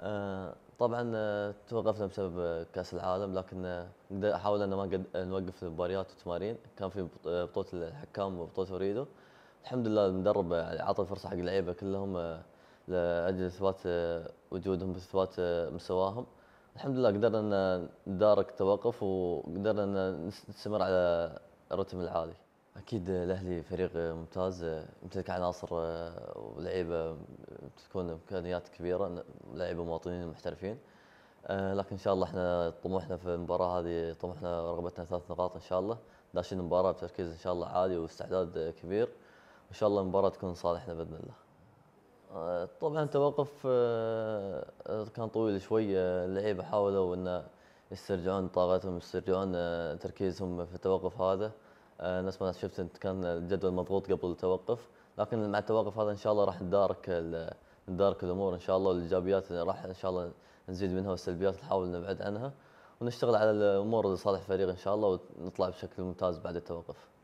آه، طبعا آه، توقفنا بسبب آه، كاس العالم لكن حاولنا ان ما نوقف المباريات والتمارين كان في بطوله الحكام وبطوله اوريدو الحمد لله المدرب يعني اعطى فرصه حق اللعيبه كلهم لاجل اثبات وجودهم واثبات مستواهم الحمد لله قدرنا ندارك التوقف وقدرنا نستمر على الرتم العالي اكيد الاهلي فريق ممتاز يمتلك عناصر آه، ولعيبه آه، تكون امكانيات كبيره لعيبه مواطنين محترفين آه، لكن ان شاء الله احنا طموحنا في المباراه هذه طموحنا رغبتنا ثلاث نقاط ان شاء الله داشين المباراه بتركيز ان شاء الله عالي واستعداد كبير وان شاء الله المباراه تكون صالحنا باذن الله طبعا التوقف كان طويل شوي اللعيبه حاولوا ان يسترجعون طاقتهم يسترجعون تركيزهم في التوقف هذا آه، نفس ما شفت كان الجدول مضغوط قبل التوقف لكن مع التوقف هذا ان شاء الله راح ندارك ندارك الامور ان شاء الله والايجابيات راح ان شاء الله نزيد منها والسلبيات نحاول نبعد عنها ونشتغل على الامور لصالح الفريق ان شاء الله ونطلع بشكل ممتاز بعد التوقف